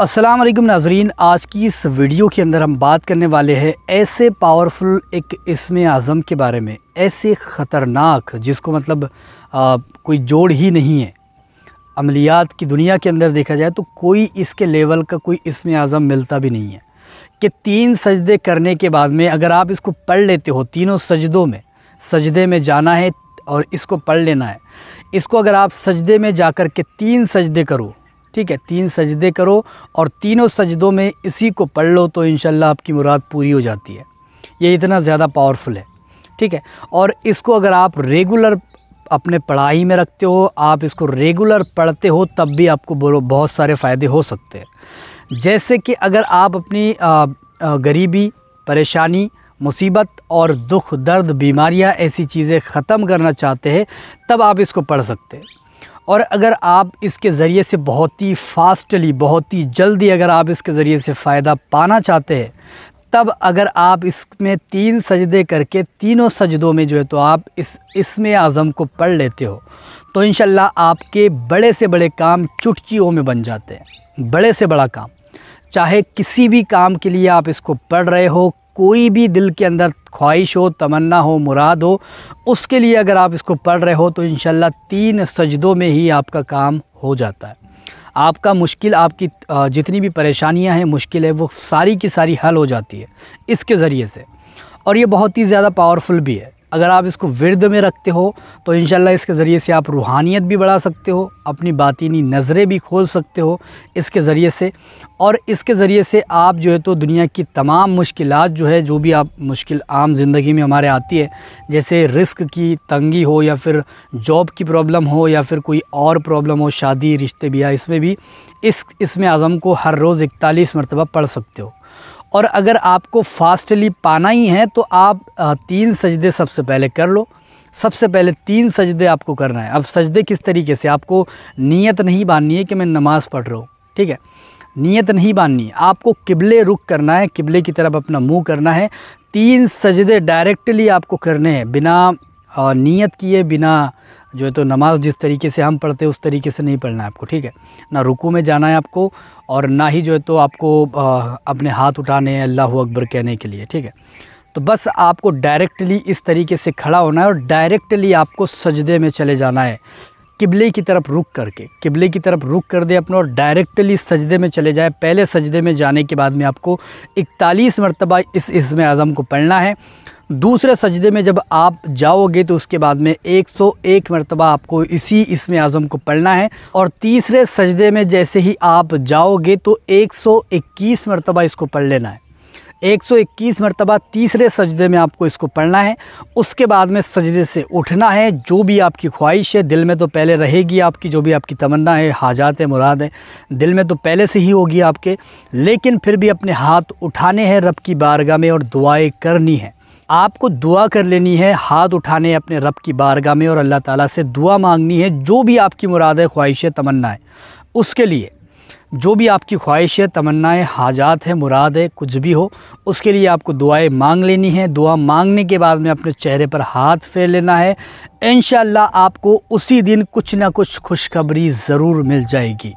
अस्सलाम वालेकुम नाजरीन आज की इस वीडियो के अंदर हम बात करने वाले हैं ऐसे पावरफुल एक इसम आज़म के बारे में ऐसे ख़तरनाक जिसको मतलब आ, कोई जोड़ ही नहीं है अमलियात की दुनिया के अंदर देखा जाए तो कोई इसके लेवल का कोई इसम आज़म मिलता भी नहीं है कि तीन सजदे करने के बाद में अगर आप इसको पढ़ लेते हो तीनों सजदों में सजदे में जाना है और इसको पढ़ लेना है इसको अगर आप सजदे में जा के तीन सजदे करो ठीक है तीन सजदे करो और तीनों सजदों में इसी को पढ़ लो तो इन आपकी मुराद पूरी हो जाती है ये इतना ज़्यादा पावरफुल है ठीक है और इसको अगर आप रेगुलर अपने पढ़ाई में रखते हो आप इसको रेगुलर पढ़ते हो तब भी आपको बहुत सारे फ़ायदे हो सकते हैं जैसे कि अगर आप अपनी गरीबी परेशानी मुसीबत और दुख दर्द बीमारियां ऐसी चीज़ें ख़त्म करना चाहते हैं तब आप इसको पढ़ सकते हैं और अगर आप इसके ज़रिए से बहुत ही फास्टली बहुत ही जल्दी अगर आप इसके ज़रिए से फ़ायदा पाना चाहते हैं तब अगर आप इसमें तीन सजदे करके तीनों सजदों में जो है तो आप इस इसमें आज़म को पढ़ लेते हो तो इन आपके बड़े से बड़े काम चुटकियों में बन जाते हैं बड़े से बड़ा काम चाहे किसी भी काम के लिए आप इसको पढ़ रहे हो कोई भी दिल के अंदर ख्वाहिश हो तमन्ना हो मुराद हो उसके लिए अगर आप इसको पढ़ रहे हो तो इन तीन सजदों में ही आपका काम हो जाता है आपका मुश्किल आपकी जितनी भी परेशानियां हैं मुश्किल है वो सारी की सारी हल हो जाती है इसके ज़रिए से और ये बहुत ही ज़्यादा पावरफुल भी है अगर आप इसको विरद में रखते हो तो इन इसके ज़रिए से आप रूहानियत भी बढ़ा सकते हो अपनी बातिनी नज़रें भी खोल सकते हो इसके ज़रिए से और इसके ज़रिए से आप जो है तो दुनिया की तमाम मुश्किल जो है जो भी आप मुश्किल आम ज़िंदगी में हमारे आती है जैसे रिस्क की तंगी हो या फिर जॉब की प्रॉब्लम हो या फिर कोई और प्रॉब्लम हो शादी रिश्ते ब्याह इसमें भी इस इसमें आज़म को हर रोज़ इकतालीस मरतबा पढ़ सकते हो और अगर आपको फास्टली पाना ही है तो आप तीन सजदे सबसे पहले कर लो सबसे पहले तीन सजदे आपको करना है अब सजदे किस तरीके से आपको नीयत नहीं बाननी है कि मैं नमाज़ पढ़ रहा हूँ ठीक है नीयत नहीं है आपको किबले रुख करना है किबले की तरफ अपना मुंह करना है तीन सजदे डायरेक्टली आपको करने हैं बिना नीयत किए बिना जो है तो नमाज़ जिस तरीके से हम पढ़ते हैं उस तरीके से नहीं पढ़ना है आपको ठीक है ना रुकू में जाना है आपको और ना ही जो है तो आपको आ, अपने हाथ उठाने हैं अल्लाह अकबर कहने के लिए ठीक है तो बस आपको डायरेक्टली इस तरीके से खड़ा होना है और डायरेक्टली आपको सजदे में चले जाना है किबले की तरफ रुक करके किबले की तरफ रुक कर दे अपना और डायरेक्टली सजदे में चले जाए पहले सजदे में जाने के बाद में आपको इकतालीस मरतबा इस इसमें आज़म को पढ़ना है दूसरे सजदे में जब आप जाओगे तो उसके बाद में 101 मरतबा आपको इसी इसमें आज़म को पढ़ना है और तीसरे सजदे में जैसे ही आप जाओगे तो 121 मरतबा इसको पढ़ लेना है 121 मरतबा तीसरे सजदे में आपको इसको पढ़ना है उसके बाद में सजदे से उठना है जो भी आपकी ख्वाहिश है दिल में तो पहले रहेगी आपकी जो भी आपकी तमन्ना है हाजात है मुराद है दिल में तो पहले से ही होगी आपके लेकिन फिर भी अपने हाथ उठाने हैं रब की बारगाह में और दुआएँ करनी है आपको दुआ कर लेनी है हाथ उठाने अपने रब की बारगाह में और अल्लाह ताला से दुआ मांगनी है जो भी आपकी मुराद है ख्वाहिश है तमन्ना है उसके लिए जो भी आपकी ख्वाहिश है तमन्नाएँ हाजात है मुराद है कुछ भी हो उसके लिए आपको दुआएं मांग लेनी है दुआ मांगने के बाद में अपने चेहरे पर हाथ फेर लेना है इन आपको उसी दिन कुछ ना कुछ खुशखबरी ज़रूर मिल जाएगी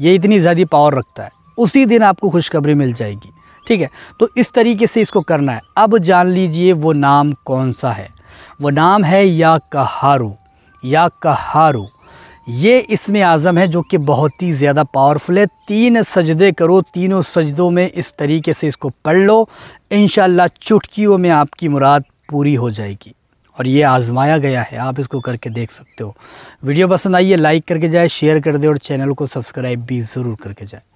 ये इतनी ज़्यादा पावर रखता है उसी दिन आपको खुशखबरी मिल जाएगी ठीक है तो इस तरीके से इसको करना है अब जान लीजिए वो नाम कौन सा है वो नाम है या कहारू या कहारू ये इसमें आज़म है जो कि बहुत ही ज़्यादा पावरफुल है तीन सजदे करो तीनों सजदों में इस तरीके से इसको पढ़ लो इन चुटकियों में आपकी मुराद पूरी हो जाएगी और ये आजमाया गया है आप इसको करके देख सकते हो वीडियो पसंद आई है लाइक करके जाए शेयर कर दे और चैनल को सब्सक्राइब भी ज़रूर करके जाए